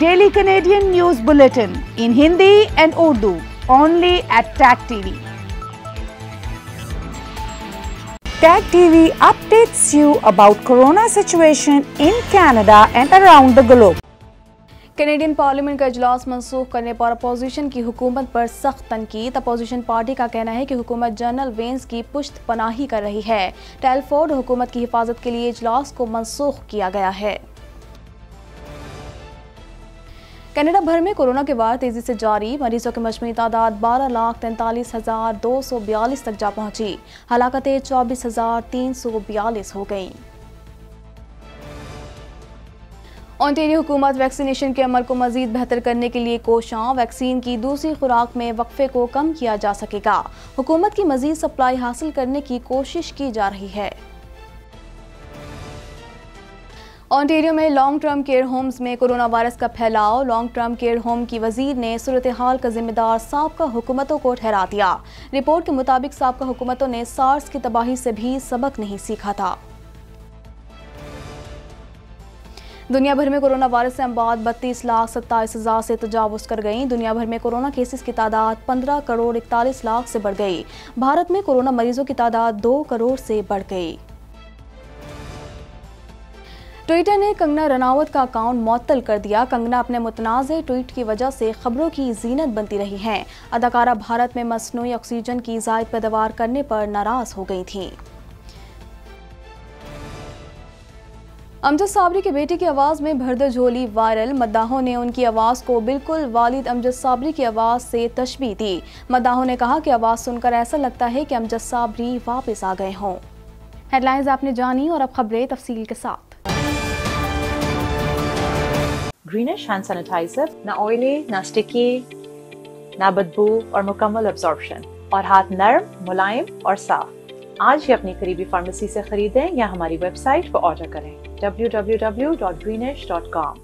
Daily Canadian news bulletin in Hindi and Urdu only at tag TV tag TV updates you about corona situation in Canada and around the globe Canadian parliament का अजलास मनसूख करने पर opposition की हुकूमत पर सख्त तनकीद अपोजिशन पार्टी का कहना है कि हुकूमत जनरल वेंस की पुश्त पनाही कर रही है टेलफोर्ड हुकूमत की हिफाजत के लिए अजलास को मनसूख किया गया है कनाडा भर में कोरोना के वार तेजी से जारी मरीजों की मजमू तादाद बारह लाख तैंतालीस हजार दो सौ बयालीस तक जा पहुंची हलाकतें चौबीस हजार तीन सौ बयालीस हो गई ऑनटेरियो हुकूमत वैक्सीनेशन के अमल को मजीद बेहतर करने के लिए कोशां वैक्सीन की दूसरी खुराक में वक्फे को कम किया जा सकेगा हुकूमत की मजीद सप्लाई हासिल करने की कोशिश की जा रही है ऑन्टेरियो में लॉन्ग टर्म केयर होम्स में कोरोना वायरस का फैलाव लॉन्ग टर्म केयर होम की वजीर ने सूरत हाल का जिम्मेदार सबका हुकूमतों को ठहरा दिया रिपोर्ट के मुताबिक सबका हुकूमतों ने सार्स की तबाही से भी सबक नहीं सीखा था दुनिया भर में कोरोना वायरस से अमवात बत्तीस लाख सत्ताईस हज़ार से तजावज़ कर गई दुनिया भर में कोरोना केसेस की तादाद पंद्रह करोड़ इकतालीस लाख से बढ़ गई भारत में कोरोना मरीजों की तादाद दो करोड़ से बढ़ गई ट्विटर ने कंगना रनावत का अकाउंट मअतल कर दिया कंगना अपने मुतनाज़ ट्वीट की वजह से खबरों की जीनत बनती रही हैं अदाकारा भारत में मसनू ऑक्सीजन की जायद पैदावार करने पर नाराज़ हो गई थी अमजद साबरी के बेटे की आवाज़ में भरदर झोली वायरल मद्दाहों ने उनकी आवाज़ को बिल्कुल वालिद अमजद साबरी की आवाज़ से तशबी दी मद्दाहों ने कहा कि आवाज़ सुनकर ऐसा लगता है कि अमजद साबरी वापस आ गए हों हेडलाइंस आपने जानी और अब खबरें तफसील के साथ greenish hand sanitizer, na oily, na sticky, na बदबू और mukammal absorption aur haath narm, mulayim aur saaf. Aaj hi apni kareebi pharmacy se खरीदें ya hamari website par order kare www.greenish.com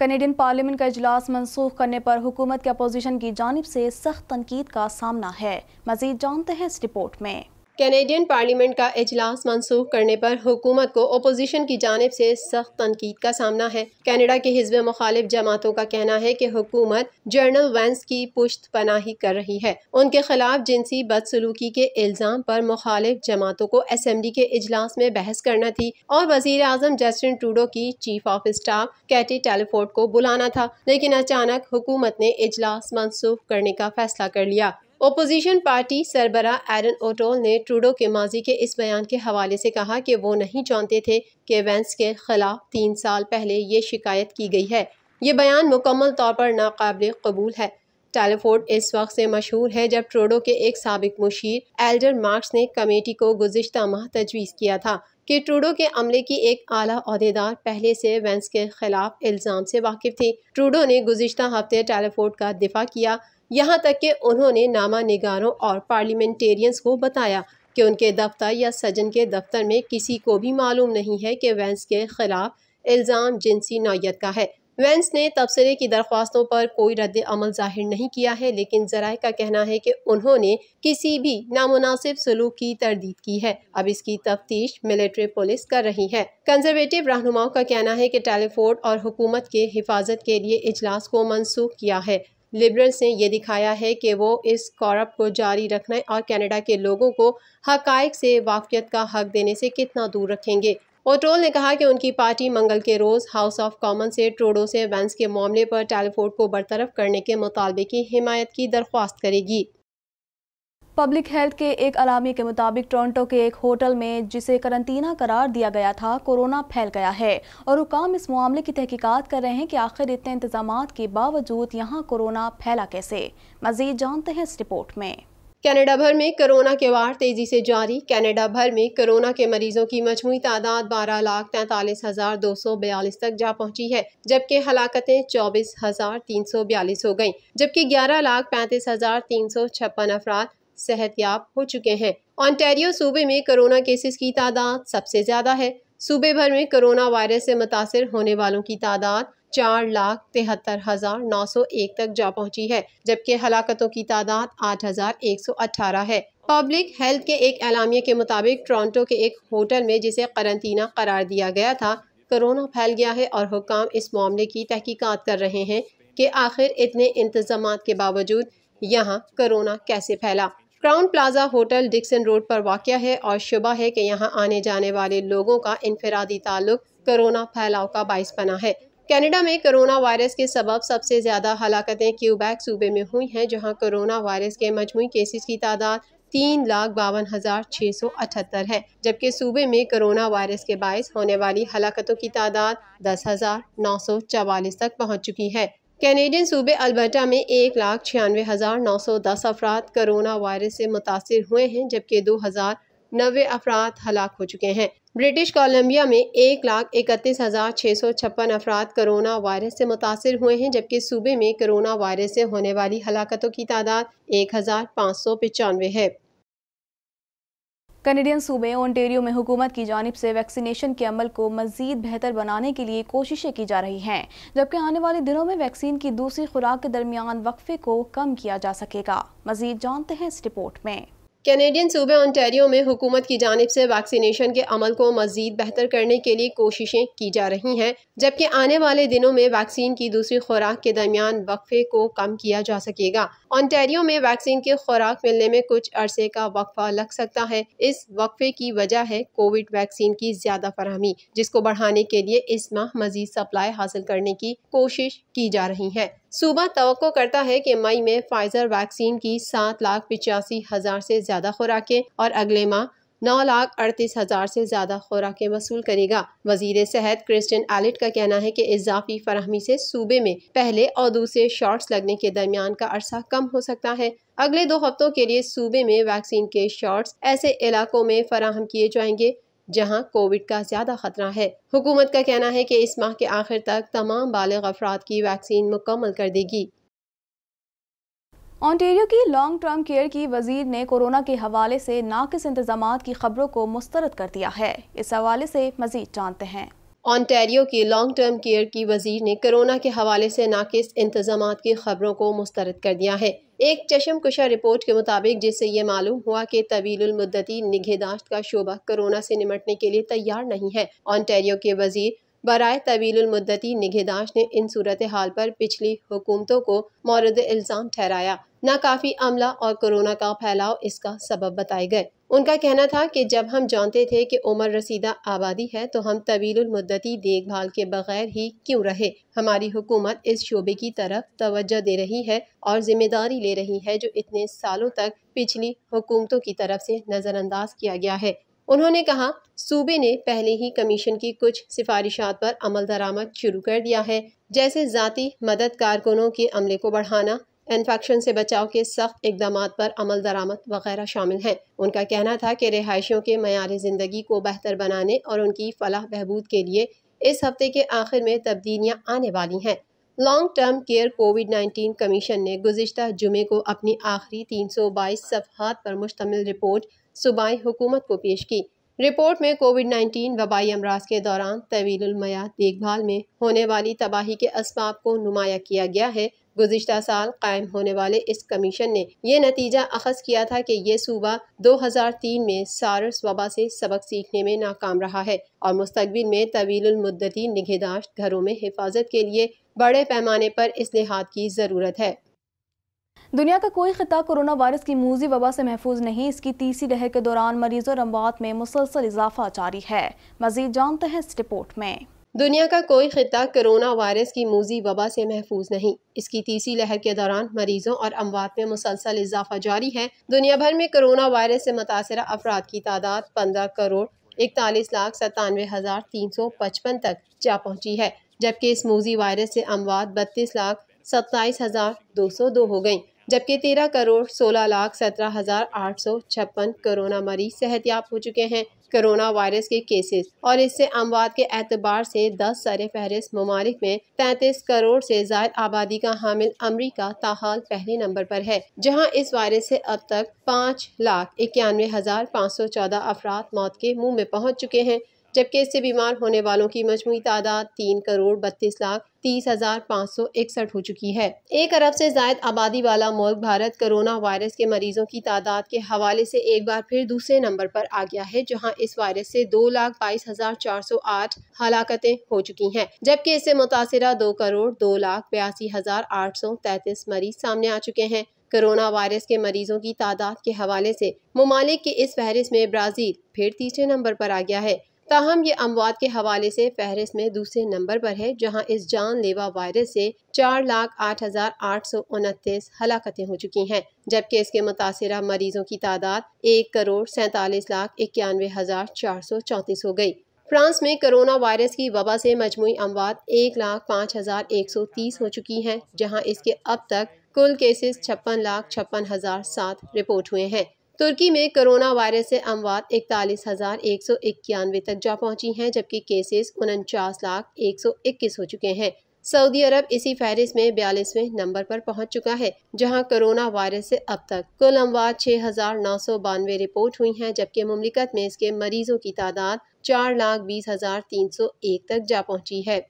Canadian parliament का इजलास मनसूख करने पर हुकूमत के अपोजिशन की जानब से सख्त तनकीद का सामना है मजीद जानते हैं इस रिपोर्ट में कैनेडियन पार्लियामेंट का अजलास मनसूख करने पर हुकूमत को अपोजिशन की जानब से सख्त तनकीद का सामना है कैनेडा के हिजब मुखालिफ जमातों का कहना है कि हुकूमत जर्नल वेंस की पुश्त पनाही कर रही है उनके खिलाफ जिनसी बदसलूकी के इल्ज़ाम पर मुखालिफ जमातों को असम्बली के अजलास में बहस करना थी और वजीर अजम जस्टिन टूडो की chief of staff Katie Telford को बुलाना था लेकिन अचानक हुकूमत ने अजलास मनसूख करने का फैसला कर लिया ओपोजिशन पार्टी सरबरा एरन ओटोल ने ट्रूडो के माजी के इस बयान के हवाले से कहा कि वो नहीं जानते थे कि वेंस के खिलाफ तीन साल पहले ये शिकायत की गई है ये बयान मुकम्मल तौर पर नाकबिल कबूल है टेलीफोर्ड इस वक्त से मशहूर है जब ट्रूडो के एक सबक मुशीर एल्डर मार्क्स ने कमेटी को गुजशत माह तजवीज़ किया था कि ट्रूडो के अमले की एक आला अहदेदार पहले से वेंस के खिलाफ इल्ज़ाम से वाकिफ थी ट्रूडो ने गुजशत हफ्ते टेलीफोर्ड का दिफा किया यहाँ तक कि उन्होंने नामा निगारों और पार्लियामेंटेरियंस को बताया कि उनके दफ्तर या सजन के दफ्तर में किसी को भी मालूम नहीं है कि वेंस के खिलाफ इल्ज़ाम जिनसी नौीयत का है वेंस ने तबसरे की दरख्वास्तों पर कोई रद्द अमल जाहिर नहीं किया है लेकिन जराए का कहना है कि उन्होंने किसी भी नामनासिब सलूक की तरदीद की है अब इसकी तफ्तीश मिलिट्री पुलिस कर रही है कंजर्वेटिव रहनुमाओं का कहना है कि टेलीफोर्ड और हुकूमत के हिफाजत के लिए इजलास को मनसूख किया है लिबरल्स ने यह दिखाया है कि वो इस कॉरप को जारी रखने और कनाडा के लोगों को हक से वाकफियत का हक देने से कितना दूर रखेंगे ओटोल ने कहा कि उनकी पार्टी मंगल के रोज़ हाउस ऑफ कॉमन से ट्रोडो से वेंस के मामले पर टेलीफोर्ड को बरतरफ करने के मुतालबे की हिमायत की दरख्वास्त करेगी पब्लिक हेल्थ के एक अलामी के मुताबिक टोरंटो के एक होटल में जिसे करंतना करार दिया गया था कोरोना फैल गया है और हुकाम इस मामले की तहकीकात कर रहे हैं कि आखिर इतने इंतजाम के बावजूद यहाँ कोरोना फैला कैसे मजीद जानते हैं इस रिपोर्ट में कनाडा भर में कोरोना के वार तेज़ी से जारी कनाडा भर में कोरोना के मरीजों की मजमू तादाद बारह लाख तैंतालीस हज़ार दो सौ बयालीस तक जा पहुंची है जबकि हलाकतें चौबीस हज़ार तीन सौ बयालीस हो गयी जबकि ग्यारह लाख पैंतीस हज़ार तीन सौ छप्पन अफराद सेहतियाब हो चुके हैं ऑन्टेरियो सूबे में कोरोना केसेस की तादाद सबसे ज़्यादा है सूबे भर में कोरोना वायरस से मुतासर होने वालों की तादाद चार लाख तिहत्तर हज़ार नौ सौ एक तक जा पहुंची है जबकि हलाकतों की तादाद आठ हज़ार एक सौ अठारह है पब्लिक हेल्थ के एक एलामिया के मुताबिक टोरंटो के एक होटल में जिसे करंतना करार दिया गया था कोरोना फैल गया है और हुकाम इस मामले की तहकीकात कर रहे हैं कि आखिर इतने इंतजाम के बावजूद यहाँ कोरोना कैसे फैला Crowne Plaza hotel Dixon Road पर वाक़ है और शुबा है कि यहाँ आने जाने वाले लोगों का इनफरादी ताल्लुक कोरोना फैलाव का बायस बना है कनाडा में कोरोना वायरस के सबब सबसे ज़्यादा हलाकतें क्यूबैक सूबे में हुई हैं जहां कोरोना वायरस के मजमू केसेस की तादाद तीन लाख बावन हज़ार छः सौ अठहत्तर है जबकि सूबे में कोरोना वायरस के बायस होने वाली हलाकतों की तादाद दस हज़ार नौ सौ चवालीस तक पहुँच चुकी है कैनेडियन सूबे अल्बर्टा में एक लाख छियानवे हज़ार नौ सौ दस अफराद करोना वायरस से मुतासर हुए हैं जबकि दो हज़ार नबे अफराद हलाक हो चुके हैं ब्रिटिश कोलंबिया में एक लाख इकतीस हज़ार छः सौ छप्पन अफराद करोना वायरस से मुतासर हुए हैं जबकि सूबे में करोना वायरस से होने वाली हलाकतों की तादाद एक हज़ार पाँच सौ पचानवे है कनेडियन सूबे ओंटेरियो में हुकूमत की जानब से वैक्सीनेशन के अमल को मजीद बेहतर बनाने के लिए कोशिशें की जा रही हैं जबकि आने वाले दिनों में वैक्सीन की दूसरी खुराक के दरमियान वक्फे को कम किया जा सकेगा मजीद जानते हैं इस रिपोर्ट में कैनेडियन सूबे ओंटेरियो में हुकूमत की जानब से वैक्सीनेशन के अमल को मजीद बेहतर करने के लिए कोशिशें की जा रही हैं जबकि आने वाले दिनों में वैक्सीन की दूसरी खुराक के दरमियान वक्फे को कम किया जा सकेगा ऑन्टेरियो में वैक्सीन की खुराक मिलने में कुछ अरसे का वक्फा लग सकता है इस वक्फे की वजह है कोविड वैक्सीन की ज्यादा फरहमी जिसको बढ़ाने के लिए इस माह मजीद सप्लाई हासिल करने की कोशिश की जा रही है सूबा तो करता है कि मई में फाइजर वैक्सीन की सात लाख पिचासी हज़ार से ज़्यादा खुराकें और अगले माह नौ लाख अड़तीस हज़ार से ज़्यादा खुराकें वसूल करेगा वजीर सेहत क्रिस्टन एलिट का कहना है कि इजाफी फरहमी से सूबे में पहले और दूसरे शॉट्स लगने के दरमियान का अरसा कम हो सकता है अगले दो हफ्तों के लिए सूबे में वैक्सीन के शॉट्स ऐसे इलाकों में फराहम किए जाएंगे जहां कोविड का ज़्यादा ख़तरा है हुकूमत का कहना है कि इस माह के आखिर तक तमाम बालग अफराद की वैक्सीन मुकम्मल कर देगी ऑन्टेरियो की लॉन्ग टर्म केयर की वजीर ने कोरोना के हवाले से नाकिस इंतजाम की खबरों को मुस्तरद कर दिया है इस हवाले से मजीद जानते हैं ऑनटेरियो की लॉन्ग टर्म केयर की वजीर ने कोरोना के हवाले से नाकिस इंतजाम की खबरों को मुस्तरद कर दिया है एक चशम कुशा रिपोर्ट के मुताबिक जिससे ये मालूम हुआ कि मुद्दती निगहदाश्त का शोबा कोरोना से निमटने के लिए तैयार नहीं है ऑनटेरियो के वजीर बरए तवीलमदती निगहदाश्त ने इन सूरत हाल पर पिछली हुकूमतों को मौरद इल्ज़ाम ठहराया काफी अमला और कोरोना का फैलाव इसका सबब बताए गए उनका कहना था कि जब हम जानते थे कि उम्र रसीदा आबादी है तो हम मुद्दती देखभाल के बगैर ही क्यों रहे हमारी हुकूमत इस शोबे की तरफ तवज्जो दे रही है और जिम्मेदारी ले रही है जो इतने सालों तक पिछली हुकूमतों की तरफ से नज़रअंदाज किया गया है उन्होंने कहा सूबे ने पहले ही कमीशन की कुछ सिफारिशात पर अमल दरामद शुरू कर दिया है जैसे जतीी मदद कारकुनों के अमले को बढ़ाना इन्फेक्शन से बचाव के सख्त इकदाम पर अमल दरामद वगैरह शामिल हैं उनका कहना था कि रिहायशियों के मैार ज़िंदगी को बेहतर बनाने और उनकी फलाह बहबूद के लिए इस हफ्ते के आखिर में तब्दीलियाँ आने वाली हैं long term care COVID 19 commission ने गुजशत जुमे को अपनी आखिरी 322 सफहत पर मुश्तमिल रिपोर्ट सूबाई हुकूमत को पेश की रिपोर्ट में कोविड 19 वबाई अमराज के दौरान तवीलमयाद देखभाल में होने वाली तबाही के इसबाब को नुमाया किया गया है गुजशत साल कायम होने वाले इस कमीशन ने यह नतीजा अखज़ किया था कि ये सूबा 2003 में सारस वबा से सबक सीखने में नाकाम रहा है और मुस्तबिल में तवीलमदती निगहदाश्त घरों में हिफाजत के लिए बड़े पैमाने पर लिहाज की ज़रूरत है दुनिया का कोई खिता कोरोना वायरस की मूजी वबा से महफूज नहीं इसकी तीसरी लहर के दौरान मरीजों और अमवात में मुसलसल इजाफा जारी है मजीद जानते हैं इस रिपोर्ट में दुनिया का कोई खिता कोरोना वायरस की मूजी वबा से महफूज नहीं इसकी तीसरी लहर के दौरान मरीजों और अमवात में मुसलसल इजाफा जारी है दुनिया भर में कोरोना वायरस से मुतासर अफराद की तादाद पंद्रह करोड़ इकतालीस लाख सतानवे हज़ार तीन सौ पचपन तक जा पहुंची है जबकि इस मूजी वायरस से अमवात बत्तीस लाख सत्ताईस हज़ार दो सौ दो हो गई जबकि तेरह करोड़ सोलह लाख सत्रह हज़ार आठ सौ छप्पन कोरोना मरीज सेहतियाब हो चुके हैं कोरोना वायरस के केसेस और इससे अमवाद के एतबार से दस सर फहरिस्त ममालिक में तैतीस करोड़ से जायद आबादी का हामिल अमरीका ताहाल पहले नंबर पर है जहाँ इस वायरस से अब तक पाँच लाख इक्यानवे हजार पाँच सौ चौदह अफराद मौत के मुँह में पहुँच चुके हैं जबकि इससे बीमार होने वालों की मजमू तादाद तीन करोड़ बत्तीस लाख तीस हजार पाँच सौ इकसठ हो चुकी है एक अरब से जायद आबादी वाला मुल्क भारत कोरोना वायरस के मरीजों की तादाद के हवाले से एक बार फिर दूसरे नंबर पर आ गया है जहां इस वायरस से दो लाख बाईस हजार चार सौ आठ हलाकतें हो चुकी हैं जबकि इससे मुतासरा दो करोड़ दो लाख बयासी हजार आठ सौ तैतीस मरीज सामने आ चुके हैं कोरोना वायरस के मरीजों की तादाद के हवाले से ममालिक की इस फहरिस्त में ब्राज़ील फिर तीसरे नंबर पर आ गया है ताहम ये अमवात के हवाले से फहरिस में दूसरे नंबर पर है जहाँ इस जान लेवा वायरस से चार लाख आठ हज़ार आठ सौ उनतीस हलाकतें हो चुकी हैं जबकि इसके मुतासर मरीजों की तादाद एक करोड़ सैतालीस लाख इक्यानवे हज़ार चार सौ चौंतीस हो गयी फ्रांस में कोरोना वायरस की वबा से मजमू अमवात एक लाख पाँच हज़ार एक सौ तीस हो चुकी है जहाँ इसके अब तक कुल केसेस छप्पन लाख छप्पन हज़ार सात रिपोर्ट हुए हैं तुर्की में कोरोना वायरस से अमवात इकतालीस हज़ार एक सौ इक्यानवे तक जा पहुंची हैं जबकि केसेस उनचास लाख एक सौ इक्कीस हो चुके हैं सऊदी अरब इसी फहरिस्त में बयालीसवें नंबर पर पहुंच चुका है जहां कोरोना वायरस से अब तक कुल अमवात छः हज़ार नौ सौ बानवे रिपोर्ट हुई हैं जबकि ममलिकत में इसके मरीजों की तादाद चार लाख बीस हज़ार तीन सौ एक तक जा पहुंची है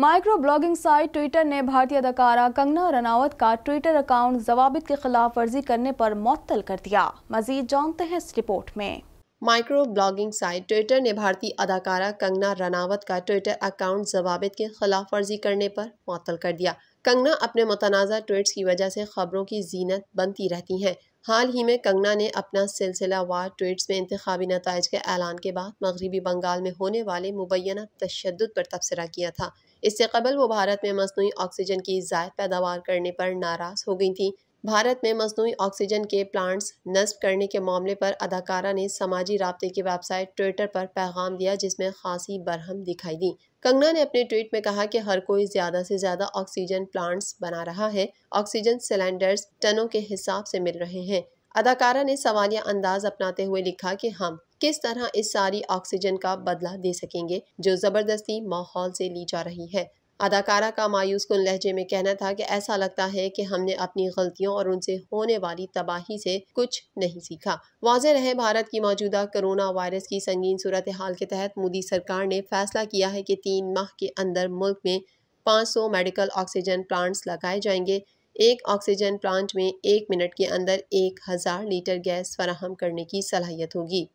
माइक्रो ब्लॉगिंग साइट ट्विटर ने भारतीय अदाकारा कंगना रनावत का ट्विटर अकाउंट जवाबित के खिलाफ वर्जी करने पर मुअत्तल कर दिया मजीद जानते हैं इस रिपोर्ट में माइक्रो ब्लॉगिंग साइट ट्विटर ने भारतीय अदाकारा कंगना रनावत का ट्विटर अकाउंट जवाबित के खिलाफ वर्जी करने पर मुअत्तल कर दिया कंगना अपने मुतनाज़ा ट्वीट्स की वजह से ख़बरों की जीनत बनती रहती हैं हाल ही में कंगना ने अपना सिलसिला वार ट्वीट्स में इंतबी नतज के ऐलान के बाद मगरबी बंगाल में होने वाले मुबैना तशद पर तबसरा किया था इससे कबल वो भारत में मसनू ऑक्सीजन की ज़ायद पैदावार करने पर नाराज़ हो गई थी भारत में मसनू ऑक्सीजन के प्लांट्स नस्ब करने के मामले पर अदाकारा ने समाजी रबते की वेबसाइट ट्विटर पर पैगाम दिया जिसमें खासी बरहम दिखाई दी कंगना ने अपने ट्वीट में कहा कि हर कोई ज्यादा से ज्यादा ऑक्सीजन प्लांट्स बना रहा है ऑक्सीजन सिलेंडर्स टनों के हिसाब से मिल रहे हैं अदाकारा ने सवालिया अंदाज अपनाते हुए लिखा कि हम किस तरह इस सारी ऑक्सीजन का बदला दे सकेंगे जो जबरदस्ती माहौल से ली जा रही है अदाकारा का मायूस कन लहजे में कहना था कि ऐसा लगता है कि हमने अपनी गलतियों और उनसे होने वाली तबाही से कुछ नहीं सीखा वाज रहे भारत की मौजूदा कोरोना वायरस की संगीन सूरत हाल के तहत मोदी सरकार ने फैसला किया है कि तीन माह के अंदर मुल्क में 500 मेडिकल ऑक्सीजन प्लांट्स लगाए जाएंगे एक ऑक्सीजन प्लांट में एक मिनट के अंदर एक हज़ार लीटर गैस फराहम करने की सलाहियत होगी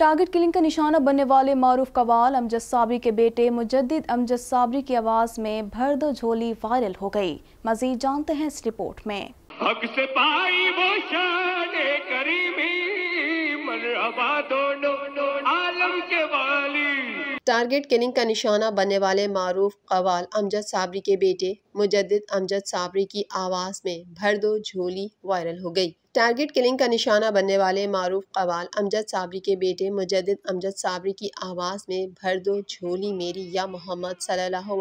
टारगेट किलिंग का निशाना बनने वाले मारूफ कवाल अमजद साबरी के बेटे मुजद अमजद साबरी की आवाज़ में भर दो झोली वायरल हो गई मजीद जानते हैं इस रिपोर्ट में हक से पाई वो टारगेट किलिंग का निशाना बनने वाले मारूफ कवाल अमजद साबरी के बेटे मुजद अमजद साबरी की आवाज़ में भर दो झोली वायरल हो गई टारगेट किलिंग का निशाना बनने वाले मारूफ़ कवाल अमजद साबरी के बेटे मुजद अमजद साबरी की आवाज़ में भर दो झोली मेरी या मोहम्मद सल्लल्लाहु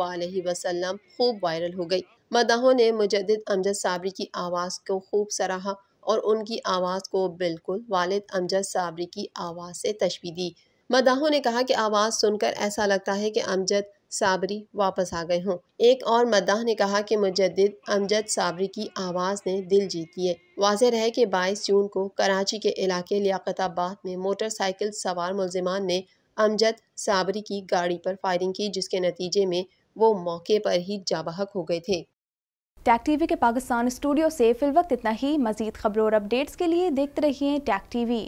वसल्लम खूब वायरल हो गई मदाहों ने मुजद अमजद साबरी की आवाज़ को खूब सराहा और उनकी आवाज़ को बिल्कुल वालिद अमजद साबरी की आवाज़ से तशबी दी मदाहों ने कहा कि आवाज़ सुनकर ऐसा लगता है कि अमजद साबरी वापस आ गए हों एक और मद्दाह ने कहा कि मुजद अमजद साबरी की आवाज़ ने दिल जीत लिए वाज रहे कि बाईस जून को कराची के इलाके लियाकताबाद में मोटरसाइकिल सवार मुलजमान ने अमजद साबरी की गाड़ी पर फायरिंग की जिसके नतीजे में वो मौके पर ही जाबहक हो गए थे टैक टीवी के पाकिस्तान स्टूडियो से फिलवक्त इतना ही मजीद खबरों और अपडेट्स के लिए देखते रहिए टैक टीवी